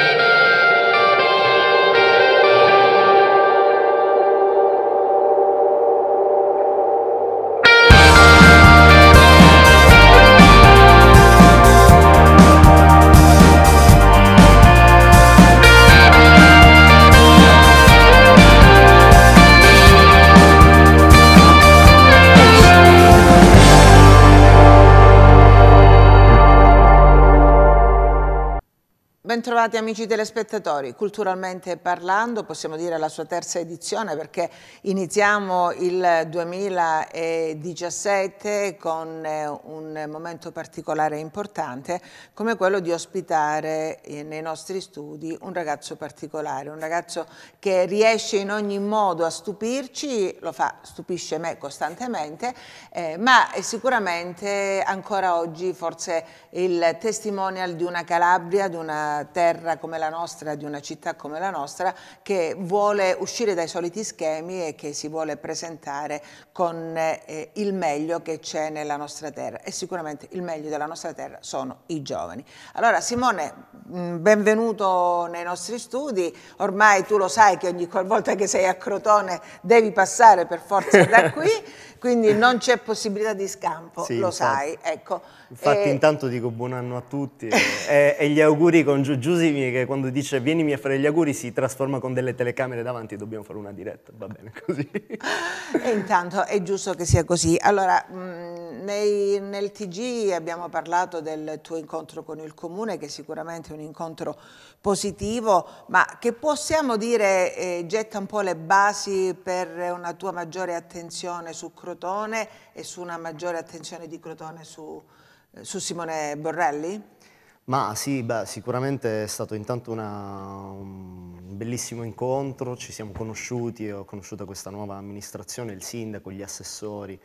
Thank you. Bentrovati amici telespettatori, culturalmente parlando possiamo dire la sua terza edizione perché iniziamo il 2017 con eh, un momento particolare e importante come quello di ospitare eh, nei nostri studi un ragazzo particolare, un ragazzo che riesce in ogni modo a stupirci, lo fa, stupisce me costantemente, eh, ma è sicuramente ancora oggi forse il testimonial di una Calabria, di una terra terra come la nostra, di una città come la nostra, che vuole uscire dai soliti schemi e che si vuole presentare con eh, il meglio che c'è nella nostra terra e sicuramente il meglio della nostra terra sono i giovani. Allora Simone, mm, benvenuto nei nostri studi, ormai tu lo sai che ogni volta che sei a Crotone devi passare per forza da qui. quindi non c'è possibilità di scampo, sì, lo infatti. sai. Ecco. Infatti e... intanto dico buon anno a tutti e, e, gli auguri con Giusimi che quando dice vienimi a fare gli auguri si trasforma con delle telecamere davanti, dobbiamo fare una diretta, va bene così. E intanto è giusto che sia così. Allora, mh, nei, nel TG abbiamo parlato del tuo incontro con il Comune che è sicuramente è un incontro positivo, ma che possiamo dire eh, getta un po' le basi per una tua maggiore attenzione su Croce Crotone e su una maggiore attenzione di Crotone su, eh, su Simone Borrelli? Ma sì, beh, sicuramente è stato intanto una, un bellissimo incontro, ci siamo conosciuti, ho conosciuto questa nuova amministrazione, il sindaco, gli assessori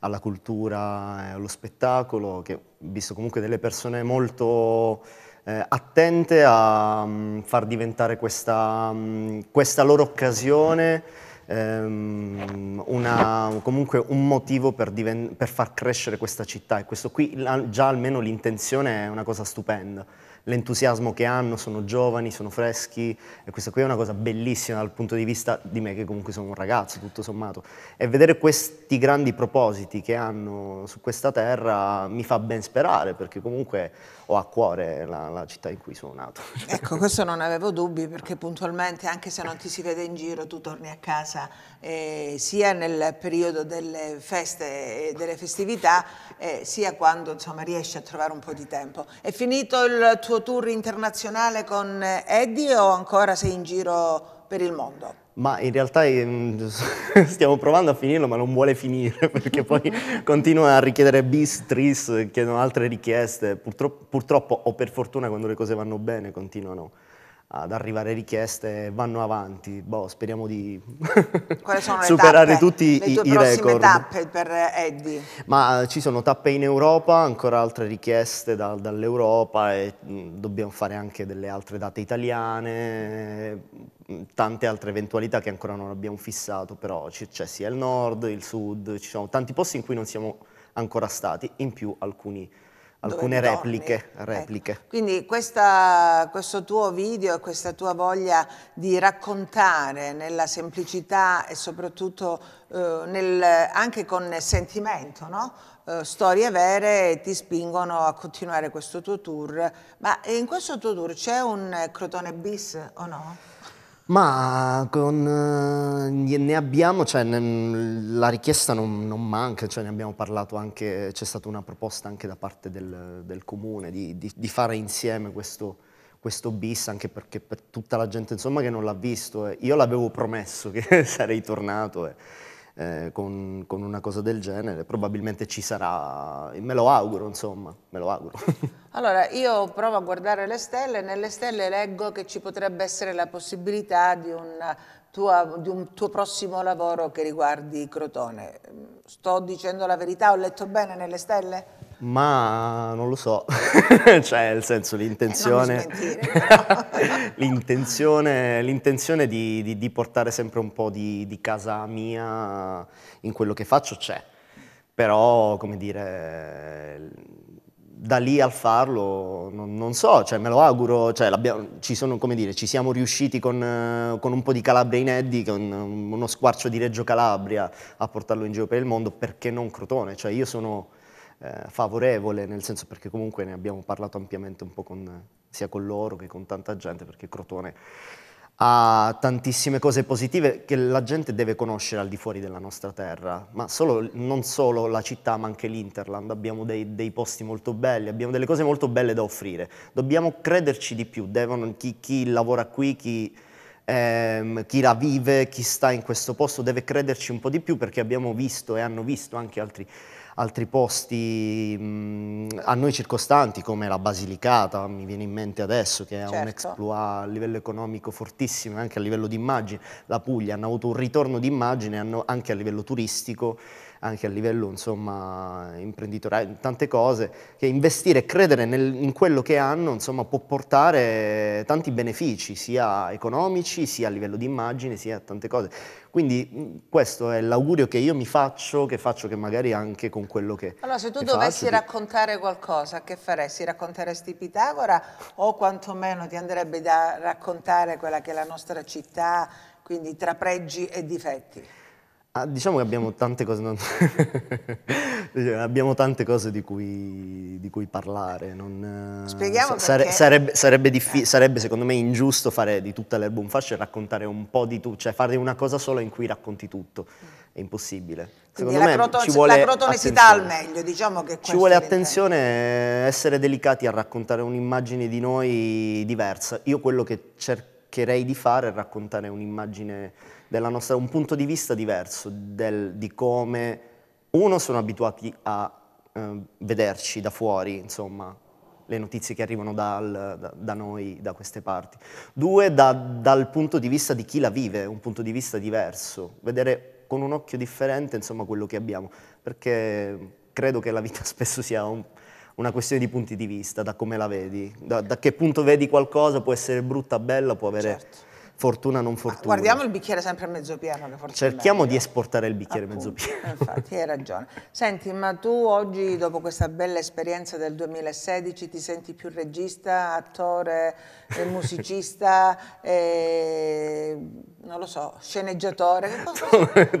alla cultura e allo spettacolo, che ho visto comunque delle persone molto eh, attente a mh, mm, far diventare questa, mh, mm, questa loro occasione Ehm, una, comunque un motivo per, per, far crescere questa città e questo qui la, già almeno l'intenzione è una cosa stupenda. L'entusiasmo che hanno, sono giovani, sono freschi e questa qui è una cosa bellissima dal punto di vista di me che comunque sono un ragazzo tutto sommato e vedere questi grandi propositi che hanno su questa terra mi fa ben sperare perché comunque ho a cuore la, la, città in cui sono nato. Ecco, questo non avevo dubbi perché puntualmente, anche se non ti si vede in giro, tu torni a casa eh, sia nel periodo delle feste e delle festività, eh, sia quando insomma, riesci a trovare un po' di tempo. È finito il tuo tour internazionale con Eddie o ancora sei in giro per il mondo? ma in realtà ehm, stiamo provando a finirlo ma non vuole finire perché poi continua a richiedere bis, tris, chiedono altre richieste. Purtroppo, purtroppo, o per fortuna quando le cose vanno bene continuano ad arrivare richieste, e vanno avanti, boh, speriamo di superare tappe, tutti le i, i record. tappe per Eddie? Ma ci sono tappe in Europa, ancora altre richieste da, dall'Europa e mh, dobbiamo fare anche delle altre date italiane tante altre eventualità che ancora non abbiamo fissato, però c'è cioè, sia il nord, il sud, ci sono tanti posti in cui non siamo ancora stati, in più alcuni, alcune repliche. repliche. Ecco. Quindi questa, questo tuo video e questa tua voglia di raccontare nella semplicità e soprattutto eh, nel, anche con sentimento, no? Eh, storie vere ti spingono a continuare questo tuo tour. Ma in questo tuo tour c'è un Crotone bis o no? Ma con, eh, ne abbiamo, cioè, ne, la richiesta non, non manca, cioè, ne abbiamo parlato anche, c'è stata una proposta anche da parte del, del comune di, di, di, fare insieme questo, questo, bis, anche perché per tutta la gente insomma, che non l'ha visto, eh, io l'avevo promesso che sarei tornato. Eh eh, con, con, una cosa del genere, probabilmente ci sarà, me lo auguro insomma, me lo auguro. Allora io provo a guardare le stelle, nelle stelle leggo che ci potrebbe essere la possibilità di, tua, di un tuo prossimo lavoro che riguardi Crotone. Sto dicendo la verità, ho letto bene nelle stelle? Ma non lo so, cioè nel senso l'intenzione, eh, l'intenzione, l'intenzione di, di, di, portare sempre un po' di, di, casa mia in quello che faccio c'è, però come dire, da lì al farlo non, non so, cioè, me lo auguro, cioè, ci, sono, dire, ci, siamo riusciti con, con, un po' di Calabria in Eddy, con uno squarcio di Reggio Calabria a portarlo in giro per il mondo, perché non Crotone? Cioè, io sono eh, favorevole, nel senso perché comunque ne abbiamo parlato ampiamente un po' con, sia con loro che con tanta gente, perché Crotone ha tantissime cose positive che la gente deve conoscere al di fuori della nostra terra, ma solo, non solo la città ma anche l'Interland, abbiamo dei, dei, posti molto belli, abbiamo delle cose molto belle da offrire, dobbiamo crederci di più, devono, chi, chi lavora qui, chi ehm, chi la vive, chi sta in questo posto deve crederci un po' di più perché abbiamo visto e hanno visto anche altri, altri posti mh, a noi circostanti come la Basilicata, mi viene in mente adesso che è certo. un exploit a livello economico fortissimo anche a livello di immagine, la Puglia hanno avuto un ritorno di immagine anche a livello turistico anche a livello insomma, imprenditoriale, tante cose, che investire e credere nel, in quello che hanno insomma, può portare tanti benefici, sia economici, sia a livello di immagine, sia a tante cose. Quindi mm, questo è l'augurio che io mi faccio, che faccio che magari anche con quello che Allora se tu dovessi faccio, raccontare qualcosa, che faresti? Racconteresti Pitagora o quantomeno ti andrebbe da raccontare quella che è la nostra città, quindi tra pregi e difetti? Ah, diciamo che abbiamo tante cose, non... abbiamo tante cose di, cui, di cui parlare. Non... Eh, Spieghiamo sare, sarebbe, sarebbe, diffi- sarebbe, secondo me ingiusto fare di tutta l'erba un e raccontare un po' di tutto, cioè fare una cosa sola in cui racconti tutto. È impossibile. secondo me croton- ci vuole la crotonesità al meglio, diciamo che ci vuole attenzione, essere delicati a raccontare un'immagine di noi diversa. Io quello che cercherei di fare è raccontare un'immagine nostra, un punto di vista diverso del, di come uno sono abituati a eh, vederci da fuori, insomma, le notizie che arrivano dal, da, da, noi, da queste parti. Due, da, dal punto di vista di chi la vive, un punto di vista diverso, vedere con un occhio differente insomma, quello che abbiamo, perché credo che la vita spesso sia un, una questione di punti di vista, da come la vedi, da, da, che punto vedi qualcosa, può essere brutta, bella, può avere... Certo fortuna non fortuna. Guardiamo il bicchiere sempre a mezzo pieno. Cerchiamo di esportare il bicchiere Appunto, mezzo pieno. Infatti, hai ragione. Senti, ma tu oggi, dopo questa bella esperienza del 2016, ti senti più regista, attore, eh, musicista, e, eh, non lo so, sceneggiatore?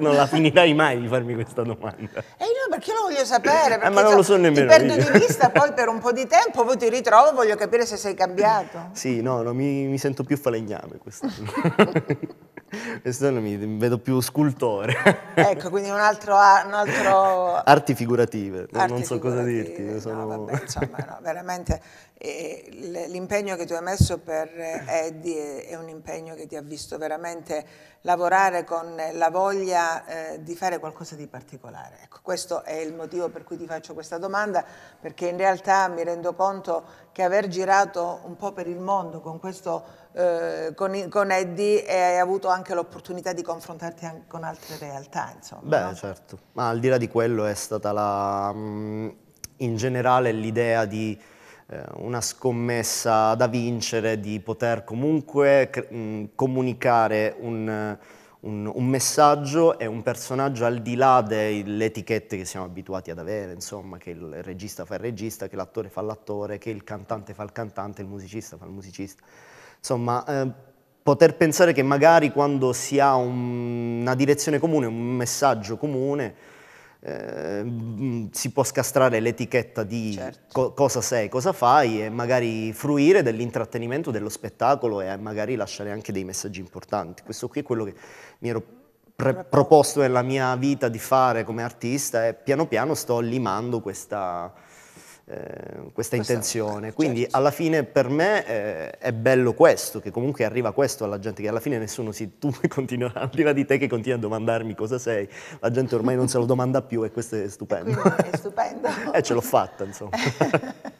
non la finirai mai di farmi questa domanda. E eh, io perché lo voglio sapere? Perché eh, ma non lo so nemmeno. Ti perdo io. di vista poi per un po' di tempo, poi ti ritrovo, voglio capire se sei cambiato. Sì, no, no mi, mi sento più falegname quest'anno. Questo non mi vedo più scultore. ecco, quindi un altro... Un altro... Arti figurative, Arti non so figurative, cosa dirti. No, sono... vabbè, insomma, no, veramente eh, l'impegno che tu hai messo per Eddie è un impegno che ti ha visto veramente lavorare con la voglia eh, di fare qualcosa di particolare. Ecco, questo è il motivo per cui ti faccio questa domanda, perché in realtà mi rendo conto che aver girato un po' per il mondo con questo eh, con, con, Eddie e hai avuto anche l'opportunità di confrontarti anche con altre realtà, insomma. Beh, no? certo, ma al di là di quello è stata la, mm, in generale l'idea di eh, una scommessa da vincere, di poter comunque mm, comunicare un, un, un, messaggio e un personaggio al di là delle etichette che siamo abituati ad avere, insomma, che il regista fa il regista, che l'attore fa l'attore, che il cantante fa il cantante, il musicista fa il musicista Insomma, eh, poter pensare che magari quando si ha un, una direzione comune, un messaggio comune, eh, si può scastrare l'etichetta di certo. co cosa sei, cosa fai e magari fruire dell'intrattenimento, dello spettacolo e magari lasciare anche dei messaggi importanti. Questo qui è quello che mi ero proposto nella mia vita di fare come artista e piano piano sto limando questa eh, questa, questa intenzione. Certo. Quindi alla fine per me eh, è bello questo, che comunque arriva questo alla gente, che alla fine nessuno si... tu continuerai, al di là di te che continui a domandarmi cosa sei, la gente ormai non se lo domanda più e questo è stupendo. è stupendo. e eh, ce l'ho fatta, insomma.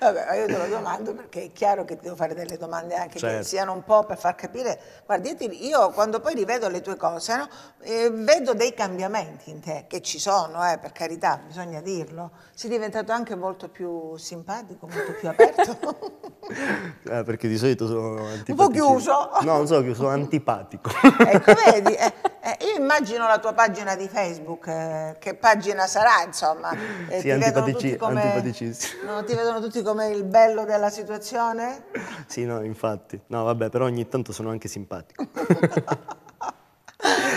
Vabbè, io te lo domando perché è chiaro che devo fare delle domande anche certo. che siano un po' per far capire. Guarda, io quando poi rivedo le tue cose, no, eh, vedo dei cambiamenti in te, che ci sono, eh, per carità, bisogna dirlo. Sei diventato anche molto più simpatico, molto più aperto. eh, perché di solito sono antipatico. Un po' chiuso. No, non sono chiuso, sono antipatico. ecco, vedi, eh, eh, io immagino la tua pagina di Facebook, eh, che pagina sarà, insomma. Eh, sì, ti antipatici, vedono tutti come, antipaticissimo. No, ti vedono tutti come secondo il bello della situazione? Sì, no, infatti. No, vabbè, però ogni tanto sono anche simpatico.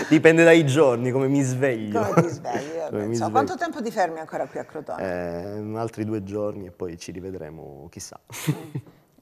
Dipende dai giorni, come mi sveglio. Come ti svegli, come Quanto tempo ti fermi ancora qui a Crotone? Eh, altri due giorni e poi ci rivedremo, chissà. Mm.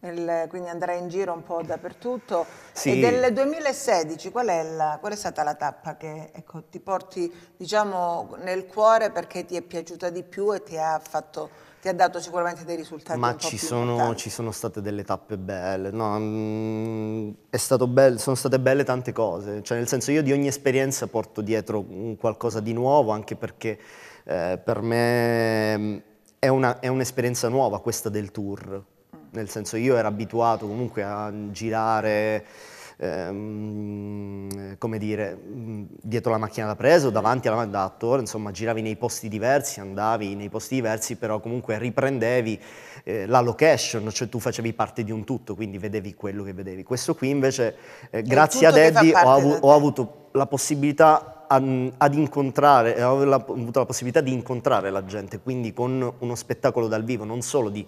Il, quindi andrai in giro un po' dappertutto. Sì. E del 2016 qual è, la, qual è stata la tappa che ecco, ti porti diciamo, nel cuore perché ti è piaciuta di più e ti ha fatto ti ha dato sicuramente dei risultati Ma ci sono, ci, sono, state delle tappe belle, no, mh, mm, be sono state belle tante cose, cioè nel senso io di ogni esperienza porto dietro qualcosa di nuovo anche perché eh, per me mm, è, un'esperienza nuova questa del tour, mm. nel senso io ero abituato comunque a girare Ehm, come dire, dietro la macchina da presa o davanti alla macchina da attore, insomma giravi nei posti diversi, andavi nei posti diversi, però comunque riprendevi eh, la location, cioè tu facevi parte di un tutto, quindi vedevi quello che vedevi. Questo qui invece, eh, grazie ad Eddie, ho, av- eh, ho avuto la possibilità ad incontrare, ho avuto la possibilità di incontrare la gente, quindi con uno spettacolo dal vivo, non solo di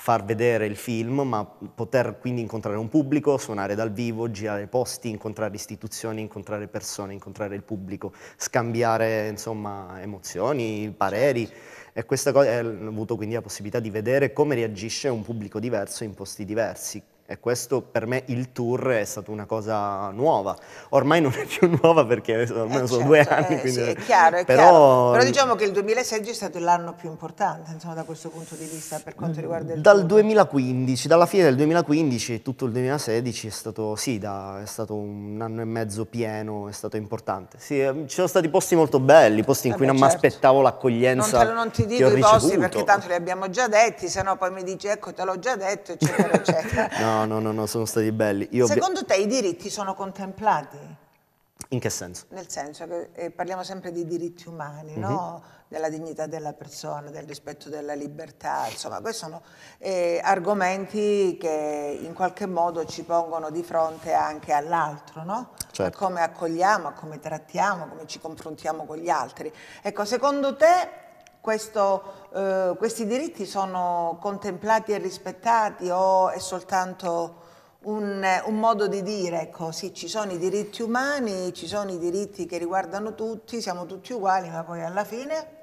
far vedere il film, ma poter quindi incontrare un pubblico, suonare dal vivo, girare posti, incontrare istituzioni, incontrare persone, incontrare il pubblico, scambiare insomma, emozioni, pareri. Certo, e questa cosa ho avuto quindi la possibilità di vedere come reagisce un pubblico diverso in posti diversi, e questo per me il tour è stata una cosa nuova. Ormai non è più nuova perché ormai eh, sono certo, due anni. Eh, quindi... Sì, è chiaro, è Però... Chiaro. Però diciamo che il 2016 è stato l'anno più importante insomma, da questo punto di vista per quanto mm, riguarda il Dal tour. 2015, dalla fine del 2015 tutto il 2016 è stato, sì, da, è stato un anno e mezzo pieno, è stato importante. Sì, ehm, ci sono stati posti molto belli, posti in eh cui beh, non certo. mi aspettavo l'accoglienza non, non ti dico i posti perché tanto li abbiamo già detti, se no poi mi dici ecco te l'ho già detto eccetera eccetera. no. No, no, no, sono stati belli. Io Secondo te i diritti sono contemplati? In che senso? Nel senso che eh, parliamo sempre di diritti umani, mm -hmm. no? Mhm. della dignità della persona, del rispetto della libertà, insomma, questi sono eh, argomenti che in qualche modo ci pongono di fronte anche all'altro, no? Certo. a come accogliamo, a come trattiamo, come ci confrontiamo con gli altri. Ecco, secondo te questo, eh, questi diritti sono contemplati e rispettati o è soltanto un, un modo di dire, ecco, sì, ci sono i diritti umani, ci sono i diritti che riguardano tutti, siamo tutti uguali, ma poi alla fine...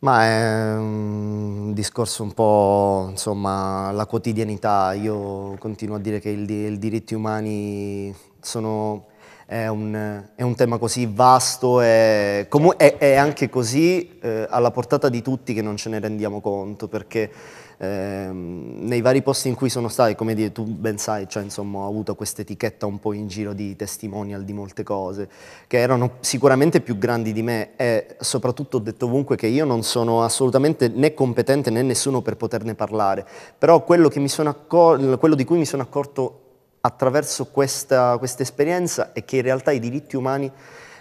Ma è un discorso un po', insomma, la quotidianità. Io continuo a dire che i diritti umani sono è un, è un, tema così vasto e è, è, anche così eh, alla portata di tutti che non ce ne rendiamo conto, perché ehm, nei vari posti in cui sono stato, come dire, tu ben sai, cioè, insomma, ho avuto questa etichetta un po' in giro di testimonial di molte cose, che erano sicuramente più grandi di me e soprattutto ho detto ovunque che io non sono assolutamente né competente né nessuno per poterne parlare, però quello, quello di cui mi sono accorto attraverso questa, questa esperienza è che in realtà i diritti umani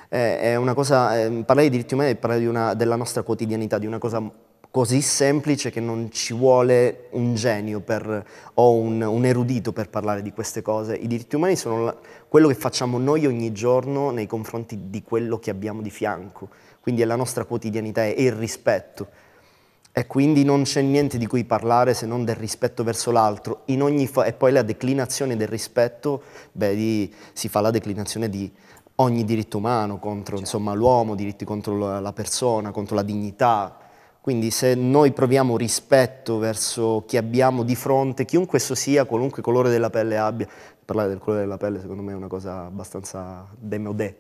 eh, è una cosa, eh, parlare di diritti umani è parlare di una, della nostra quotidianità, di una cosa così semplice che non ci vuole un genio per, o un, un, erudito per parlare di queste cose. I diritti umani sono la, quello che facciamo noi ogni giorno nei confronti di quello che abbiamo di fianco, quindi è la nostra quotidianità è il rispetto. E quindi non c'è niente di cui parlare se non del rispetto verso l'altro. Fa- e poi la declinazione del rispetto, beh, di, si fa la declinazione di ogni diritto umano contro certo. insomma, l'uomo, diritti contro la persona, contro la dignità. Quindi se noi proviamo rispetto verso chi abbiamo di fronte, chiunque esso sia, qualunque colore della pelle abbia, parlare del colore della pelle secondo me è una cosa abbastanza demodé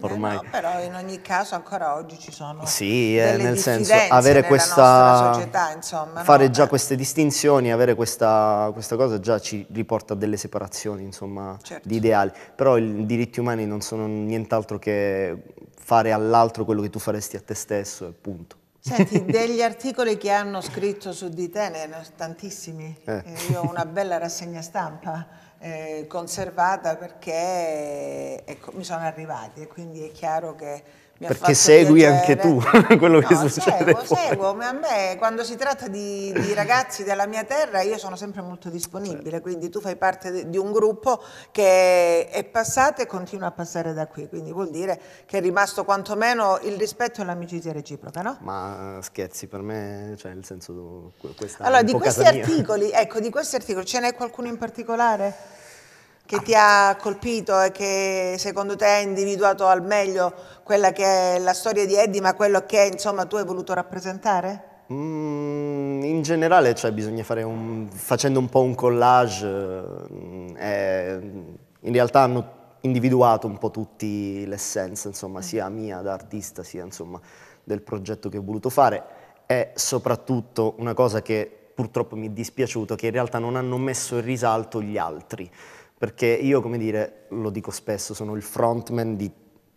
ormai. Eh no, però in ogni caso ancora oggi ci sono Sì, eh, nel senso avere questa società, insomma, fare no? già eh. queste distinzioni, avere questa, questa, cosa già ci riporta a delle separazioni, insomma, certo. di ideali. Però i diritti umani non sono nient'altro che fare all'altro quello che tu faresti a te stesso, e punto. Senti, degli articoli che hanno scritto su di te, ne hanno tantissimi, eh. eh. io ho una bella rassegna stampa eh, conservata perché ecco, mi sono arrivati e quindi è chiaro che perché segui piacere. anche tu quello no, che succede. Seguo, fuori. seguo, ma a me quando si tratta di, di, ragazzi della mia terra io sono sempre molto disponibile, certo. quindi tu fai parte di un gruppo che è passato e continua a passare da qui, quindi vuol dire che è rimasto quantomeno il rispetto e l'amicizia reciproca, no? Ma scherzi, per me, cioè nel senso questa Allora, di questi articoli, ecco, di questi articoli ce n'è qualcuno in particolare? che ti ha colpito e che secondo te ha individuato al meglio quella che è la storia di Eddie, ma quello che insomma tu hai voluto rappresentare? Mm, in generale, cioè, bisogna fare un, facendo un po' un collage, eh, in realtà hanno individuato un po' tutti l'essenza, insomma, mm. sia mia da artista, sia insomma, del progetto che ho voluto fare. È soprattutto una cosa che purtroppo mi è dispiaciuto, che in realtà non hanno messo in risalto gli altri perché io, come dire, lo dico spesso, sono il frontman di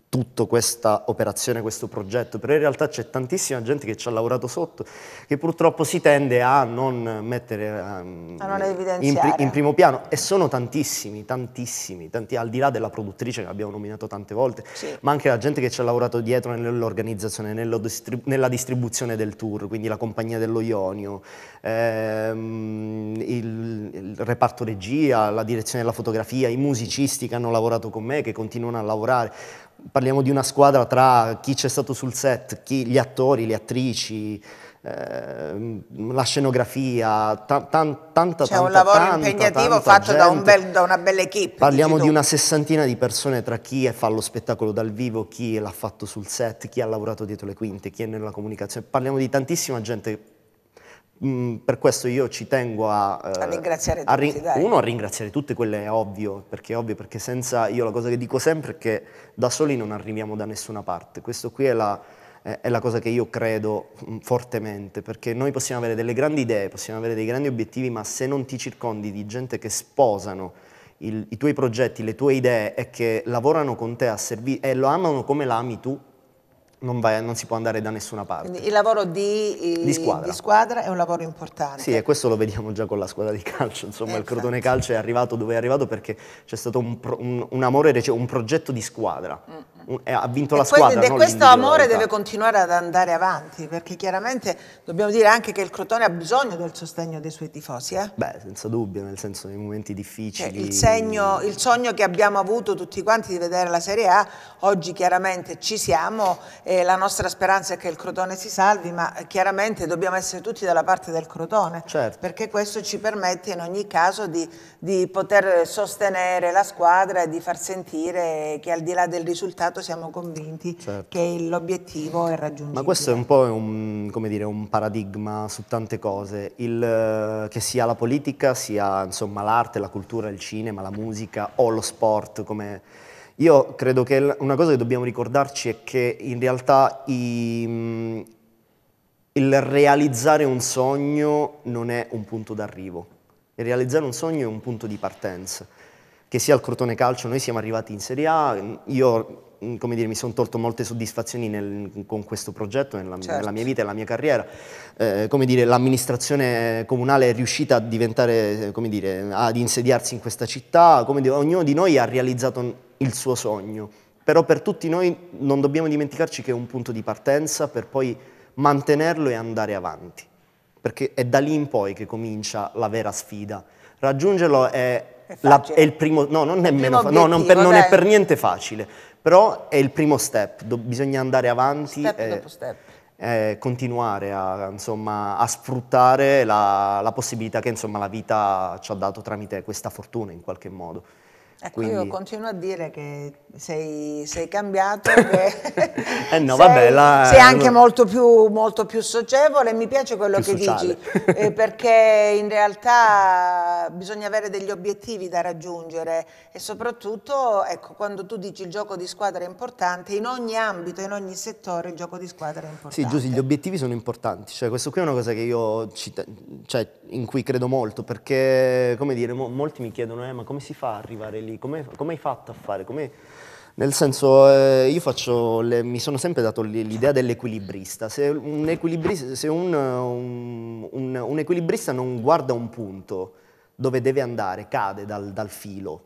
tutta questa operazione, questo progetto, però in realtà c'è tantissima gente che ci ha lavorato sotto, che purtroppo si tende a non mettere um, a non in, in, primo piano e sono tantissimi, tantissimi, tanti, al di là della produttrice che abbiamo nominato tante volte, sì. ma anche la gente che ci ha lavorato dietro nell'organizzazione, distrib nella distribuzione del tour, quindi la compagnia dello Ionio, ehm, il, il reparto regia, la direzione della fotografia, i musicisti che hanno lavorato con me, che continuano a lavorare parliamo di una squadra tra chi c'è stato sul set, chi, gli attori, le attrici, ehm, la scenografia, ta, tan, tanta C'è un lavoro tanta, impegnativo tanta fatto da, un bel, da, una bella equip. Parliamo di una sessantina di persone tra chi fa lo spettacolo dal vivo, chi l'ha fatto sul set, chi ha lavorato dietro le quinte, chi è nella comunicazione. Parliamo di tantissima gente Mm, per questo io ci tengo a, eh, a ringraziare a ri- tutti, uno a ringraziare tutte quelle è ovvio, perché è ovvio, perché senza io la cosa che dico sempre è che da soli non arriviamo da nessuna parte. Questo qui è la, eh, è la cosa che io credo mh, mm, fortemente, perché noi possiamo avere delle grandi idee, possiamo avere dei grandi obiettivi, ma se non ti circondi di gente che sposano il, i tuoi progetti, le tue idee e che lavorano con te a servire e lo amano come l'ami tu, non, vai, non, si può andare da nessuna parte. Quindi il lavoro di, di, squadra. di, squadra. è un lavoro importante. Sì, e questo lo vediamo già con la squadra di calcio. Insomma, esatto. il Crotone Calcio è arrivato dove è arrivato perché c'è stato un, pro, un, un amore, un progetto di squadra. Mm. Un, ha vinto e la poi, squadra. E questo amore deve continuare ad andare avanti, perché chiaramente dobbiamo dire anche che il Crotone ha bisogno del sostegno dei suoi tifosi. Eh? Beh, senza dubbio, nel senso nei momenti difficili. Cioè, il, segno, il sogno che abbiamo avuto tutti quanti di vedere la Serie A, oggi chiaramente ci siamo eh, la nostra speranza è che il Crotone si salvi, ma chiaramente dobbiamo essere tutti dalla parte del Crotone, certo. perché questo ci permette in ogni caso di, di poter sostenere la squadra e di far sentire che al di là del risultato siamo convinti certo. che l'obiettivo è raggiungibile. Ma questo è un po' un, dire, un paradigma su tante cose, il, eh, che sia la politica, sia l'arte, la cultura, il cinema, la musica o lo sport come io credo che una cosa che dobbiamo ricordarci è che in realtà i, il realizzare un sogno non è un punto d'arrivo, il realizzare un sogno è un punto di partenza. Che sia il Crotone Calcio, noi siamo arrivati in Serie A, io Mm, come dire, mi sono tolto molte soddisfazioni nel, mm, con questo progetto nella, certo. nella, mia vita e nella mia carriera. Eh, come dire, l'amministrazione comunale è riuscita a diventare, eh, come dire, ad insediarsi in questa città, come dire, ognuno di noi ha realizzato il suo sogno, però per tutti noi non dobbiamo dimenticarci che è un punto di partenza per poi mantenerlo e andare avanti, perché è da lì in poi che comincia la vera sfida. Raggiungerlo è, è, la, è il primo, no, non, il primo no non, per, non è per niente facile, però è il primo step, do- bisogna andare avanti. Step e, dopo step. E continuare a, insomma, a sfruttare la, la, possibilità che insomma, la vita ci ha dato tramite questa fortuna in qualche modo. Ecco, Quindi... io continuo a dire che sei, sei cambiato, che eh no, sei, vabbè, la... sei, anche molto più, molto più socievole, mi piace quello più che sociale. dici, eh, perché in realtà bisogna avere degli obiettivi da raggiungere e soprattutto ecco, quando tu dici il gioco di squadra è importante, in ogni ambito, in ogni settore il gioco di squadra è importante. Sì, Giussi, gli obiettivi sono importanti, cioè, questo qui è una cosa cita... cioè, in cui credo molto, perché come dire, mo molti mi chiedono eh, ma come si fa ad arrivare lì? lì? Come, come hai fatto a fare? Come... Nel senso, eh, io le, mi sono sempre dato l'idea dell'equilibrista. Se, un, equilibrista, se un, un, un, equilibrista non guarda un punto dove deve andare, cade dal, dal filo.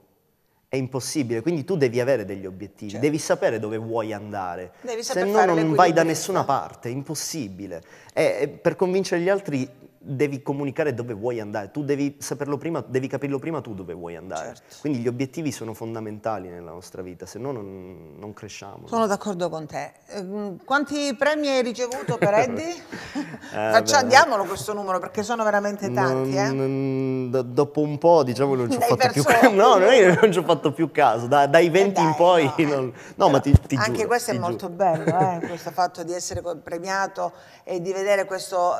È impossibile, quindi tu devi avere degli obiettivi, certo. devi sapere dove vuoi andare, se no non vai da nessuna parte, è impossibile. E, e per convincere gli altri devi comunicare dove vuoi andare, tu devi saperlo prima, devi capirlo prima tu dove vuoi andare. Certo. Quindi gli obiettivi sono fondamentali nella nostra vita, se no non, non cresciamo. Sono no? d'accordo con te. Ehm, quanti premi hai ricevuto per Eddie? eh, diamolo questo numero perché sono veramente tanti. Eh. Non, eh? dopo un po' diciamo non ci ho fatto più caso. No, non ci ho fatto più caso, da, dai 20 eh dai, in poi. No, eh. non... no ma ti, ti Anche giuro, questo ti è giuro. molto bello, eh? questo fatto di essere premiato e di vedere questo,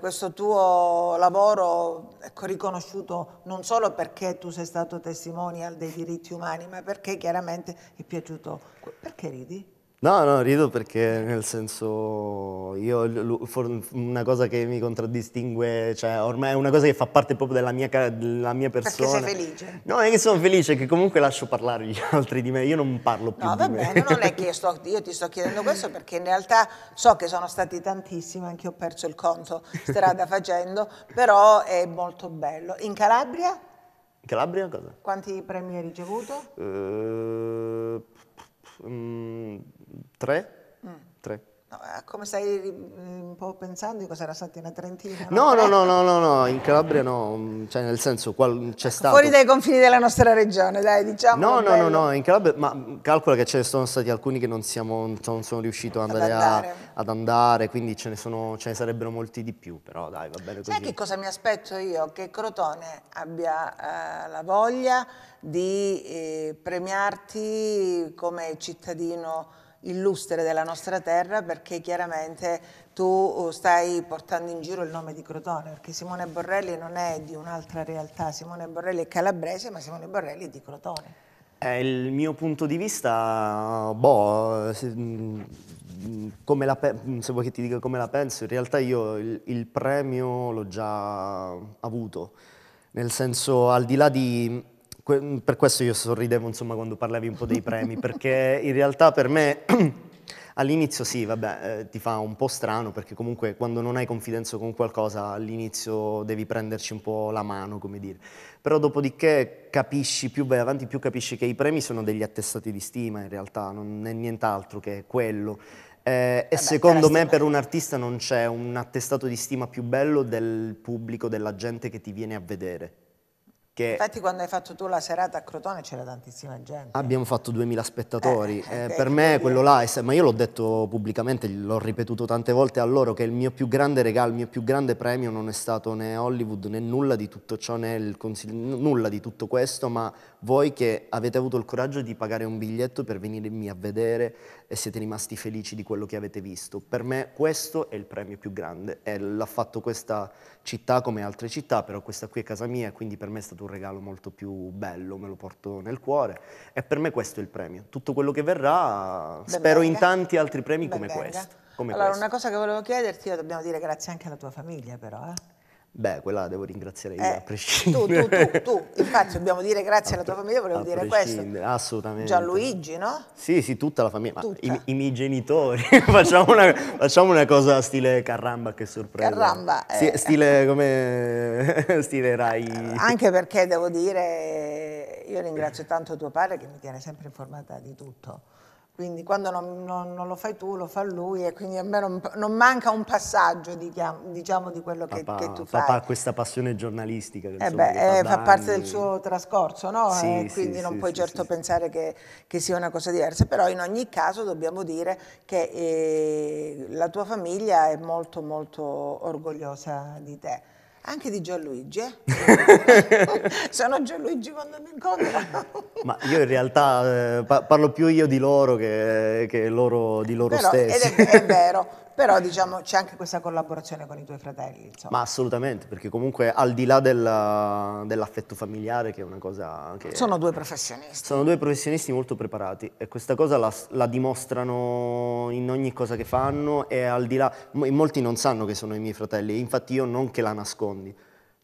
questo tuo tuo lavoro ecco, riconosciuto non solo perché tu sei stato testimonial dei diritti umani, ma perché chiaramente è piaciuto. Perché ridi? No, no, rido perché nel senso io una cosa che mi contraddistingue, cioè ormai è una cosa che fa parte proprio della mia, della mia persona. Perché sei felice? No, è che sono felice che comunque lascio parlare gli altri di me, io non parlo più no, di me. No, va bene, non è che io, sto, io, ti sto chiedendo questo perché in realtà so che sono stati tantissimi, anche io ho perso il conto strada facendo, però è molto bello. In Calabria? In Calabria cosa? Quanti premi hai ricevuto? Uh, Mm, tre? Mm. Tre come stai un po' pensando di cosa era stata in Trentina? No, no, no, no, no, no, in Calabria no, cioè nel senso qual, c'è ecco, stato... Fuori dai confini della nostra regione, dai, diciamo. No, no, bello. no, no, in Calabria, ma calcola che ce ne sono stati alcuni che non, siamo, non sono riuscito ad andare, ad andare. A, ad andare quindi ce ne, sono, ce ne, sarebbero molti di più, però dai, va bene così. Sai che cosa mi aspetto io? Che Crotone abbia eh, la voglia di eh, premiarti come cittadino illustre della nostra terra perché chiaramente tu uh, stai portando in giro il nome di Crotone, perché Simone Borrelli non è di un'altra realtà, Simone Borrelli è calabrese, ma Simone Borrelli è di Crotone. Eh, il mio punto di vista, boh, se, mm, la, mm, se, vuoi che ti dica come la penso, in realtà io il, il premio l'ho già avuto, nel senso al di là di per questo io sorridevo insomma, quando parlavi un po' dei premi, perché in realtà per me all'inizio sì, vabbè, eh, ti fa un po' strano perché comunque quando non hai confidenza con qualcosa all'inizio devi prenderci un po' la mano, come dire. Però dopodiché capisci, più vai avanti, più capisci che i premi sono degli attestati di stima in realtà, non è nient'altro che quello. Eh, e secondo me per un artista non c'è un attestato di stima più bello del pubblico, della gente che ti viene a vedere. Che Infatti quando hai fatto tu la serata a Crotone c'era tantissima gente. Abbiamo fatto 2000 spettatori, eh eh, eh, eh, per me eh, quello là, è, ma io l'ho detto pubblicamente, l'ho ripetuto tante volte a loro che il mio più grande regalo, il mio più grande premio non è stato né Hollywood né nulla di tutto ciò, né il consiglio, nulla di tutto questo, ma voi che avete avuto il coraggio di pagare un biglietto per venirmi a vedere e siete rimasti felici di quello che avete visto. Per me questo è il premio più grande e l'ha fatto questa città come altre città, però questa qui è casa mia, quindi per me è stato un regalo molto più bello, me lo porto nel cuore e per me questo è il premio. Tutto quello che verrà, ben spero venga. in tanti altri premi ben come venga. questo. Come allora, questo. una cosa che volevo chiederti, dobbiamo dire grazie anche alla tua famiglia però. Eh? Beh, quella devo ringraziare io, eh, a prescindere. Tu, tu, tu, tu, infatti dobbiamo dire grazie alla tua famiglia, volevo dire questo. Assolutamente. Gianluigi, no? Sì, sì, tutta la famiglia, tutta. I, I, miei genitori, facciamo, una, facciamo, una, cosa stile caramba che sorpresa. Caramba. Eh. Sì, stile come, stile Rai. Eh, anche perché devo dire, io ringrazio tanto tuo padre che mi tiene sempre informata di tutto quindi quando non, non, non, lo fai tu lo fa lui e quindi a me non, non manca un passaggio diciamo, di quello che, papà, che tu fai. Papà ha questa passione giornalistica che, eh insomma, beh, eh, fa parte del suo trascorso, no? Sì, eh, sì, quindi sì, non puoi certo pensare che, che, sia una cosa diversa, però in ogni caso dobbiamo dire che eh, la tua famiglia è molto molto orgogliosa di te. Anche di Gianluigi, eh? Sono Gianluigi quando mi incontro. Ma io in realtà eh, parlo più io di loro che, che loro di loro Però, stessi. Ed è, è vero, però diciamo c'è anche questa collaborazione con i tuoi fratelli. Insomma. Ma assolutamente, perché comunque al di là della, dell'affetto familiare, che è una cosa che... Sono due professionisti. Sono due professionisti molto preparati e questa cosa la, la dimostrano in ogni cosa che fanno e al di là... Molti non sanno che sono i miei fratelli, infatti io non che la nascondi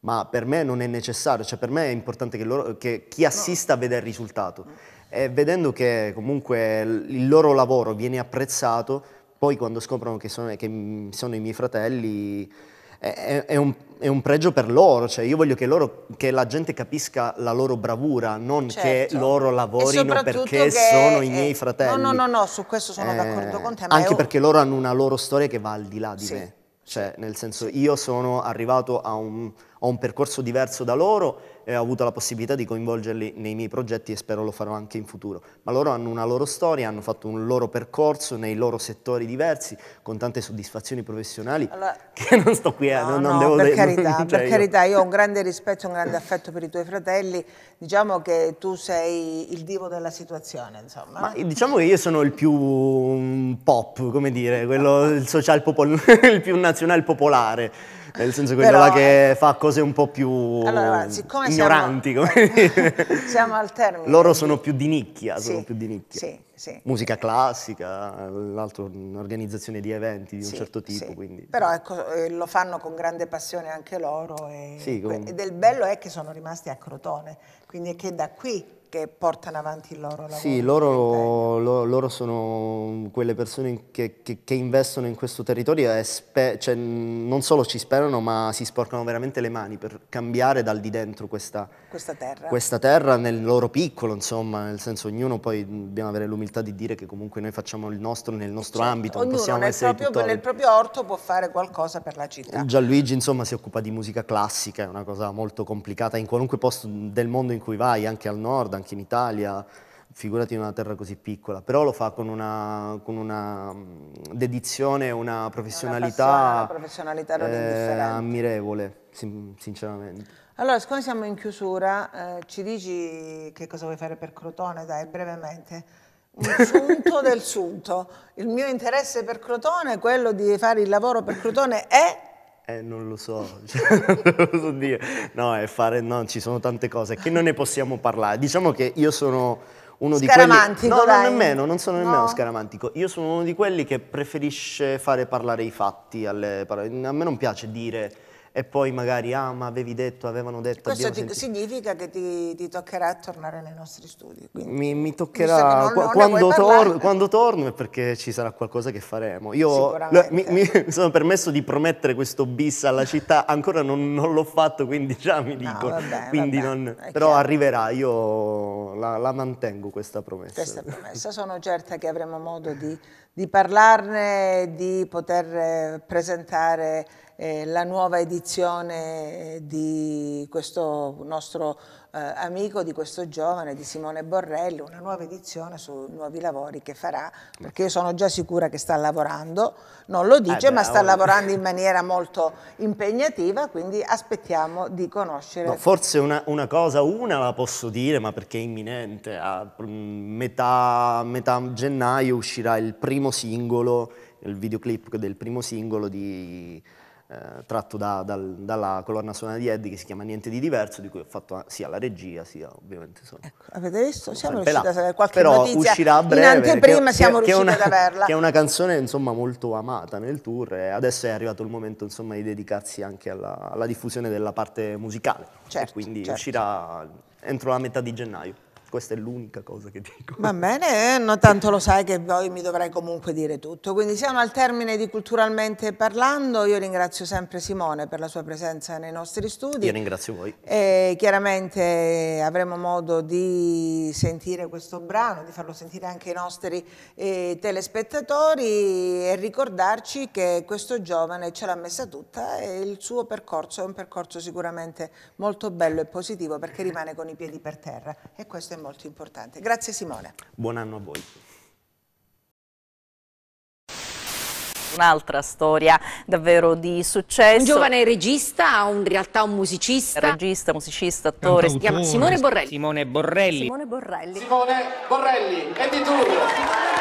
ma per me non è necessario, cioè per me è importante che, loro, che chi assista no. veda il risultato. E vedendo che comunque il loro lavoro viene apprezzato, poi quando scoprono che sono, che mm, sono i miei fratelli, è, è, un, è, un, pregio per loro, cioè io voglio che, loro, che la gente capisca la loro bravura, non certo. che loro lavorino perché sono i miei fratelli. No, no, no, no su questo sono eh, d'accordo con te. anche perché loro hanno una loro storia che va al di là di sì. me, cioè nel senso io sono arrivato a un ho un percorso diverso da loro e ho avuto la possibilità di coinvolgerli nei miei progetti e spero lo farò anche in futuro. Ma loro hanno una loro storia, hanno fatto un loro percorso nei loro settori diversi, con tante soddisfazioni professionali allora, che non sto qui a... Eh, no, non, non no, devo per carità, cioè per io. carità, io ho un grande rispetto, un grande affetto per i tuoi fratelli, diciamo che tu sei il divo della situazione, insomma. Ma eh, diciamo che io sono il più mm, pop, come dire, quello, il social popol- il più nazionale popolare nel senso quello Però, là che fa cose un po' più allora, ignoranti. Siamo, siamo, al termine. Loro sono più di nicchia, sì, sono più di nicchia. Sì, sì. Musica classica, l'altro un'organizzazione di eventi di un certo tipo. Però ecco, eh, lo fanno con grande passione anche loro e, sì, com- ed il bello è che sono rimasti a Crotone, quindi è che da qui che portano avanti il loro lavoro. Sì, loro, loro, loro sono quelle persone che, che, che, investono in questo territorio e cioè, non solo ci sperano, ma si sporcano veramente le mani per cambiare dal di dentro questa, questa, terra. questa terra nel loro piccolo, insomma, nel senso ognuno poi dobbiamo avere l'umiltà di dire che comunque noi facciamo il nostro nel nostro certo, ambito, Ognuno possiamo nel essere proprio, nel proprio orto può fare qualcosa per la città. Gianluigi, insomma, si occupa di musica classica, è una cosa molto complicata in qualunque posto del mondo in cui vai, anche al nord, anche in Italia, figurati in una terra così piccola, però lo fa con una, con una mm, dedizione, una professionalità, una professionalità eh, ammirevole, sin sinceramente. Allora, siccome siamo in chiusura, eh, ci dici che cosa vuoi fare per Crotone, dai, brevemente. Un sunto del sunto. Il mio interesse per Crotone, quello di fare il lavoro per Crotone, è eh, non lo so, cioè, non lo so dire. No, è fare, no, ci sono tante cose che non ne possiamo parlare. Diciamo che io sono uno di quelli... Scaramantico, No, dai. non nemmeno, non sono nemmeno no. scaramantico. Io sono uno di quelli che preferisce fare parlare i fatti. Alle... parole. A me non piace dire e poi magari, ah ma avevi detto, avevano detto... Questo ti, significa che ti, ti, toccherà tornare nei nostri studi. Mi, mi, toccherà, so non, non quando, tor quando, torno è perché ci sarà qualcosa che faremo. Io mi, mi, sono permesso di promettere questo bis alla città, ancora non, non l'ho fatto, quindi già mi no, dico. Vabbè, vabbè, non, però arriverà, io la, la mantengo questa promessa. Questa promessa, sono certa che avremo modo di di parlarne, di poter eh, presentare eh, la nuova edizione di questo nostro eh, amico di questo giovane, di Simone Borrelli, una nuova edizione su nuovi lavori che farà, perché io sono già sicura che sta lavorando, non lo dice, eh, ma sta oh. lavorando in maniera molto impegnativa, quindi aspettiamo di conoscere. No, forse una, una, cosa, una la posso dire, ma perché è imminente, a mm, metà, metà gennaio uscirà il primo singolo, il videoclip del primo singolo di eh, tratto da, dal, dalla colonna sonora di Eddie che si chiama Niente di diverso, di cui ho fatto sia la regia sia ovviamente sono. Ecco, avete visto? Siamo riusciti a sapere qualche Però notizia. uscirà a breve. In anteprima che, siamo che, riusciti ad averla. Che è una canzone insomma molto amata nel tour e adesso è arrivato il momento insomma di dedicarsi anche alla, alla diffusione della parte musicale. Certo, quindi certo. uscirà entro la metà di gennaio. Questa è l'unica cosa che dico. Va bene, no, tanto lo sai che poi mi dovrei comunque dire tutto. Quindi siamo al termine di Culturalmente Parlando. Io ringrazio sempre Simone per la sua presenza nei nostri studi. Io ringrazio voi. E chiaramente avremo modo di sentire questo brano, di farlo sentire anche ai nostri eh, telespettatori e ricordarci che questo giovane ce l'ha messa tutta e il suo percorso è un percorso sicuramente molto bello e positivo perché rimane con i piedi per terra. E questo è molto importante. Grazie Simone. Buon anno a voi. un'altra storia davvero di successo. Un giovane regista, in realtà un musicista. Regista, musicista, attore. Si chiama Simone Borrelli. Simone Borrelli. Simone Borrelli. Simone Borrelli. E di turno.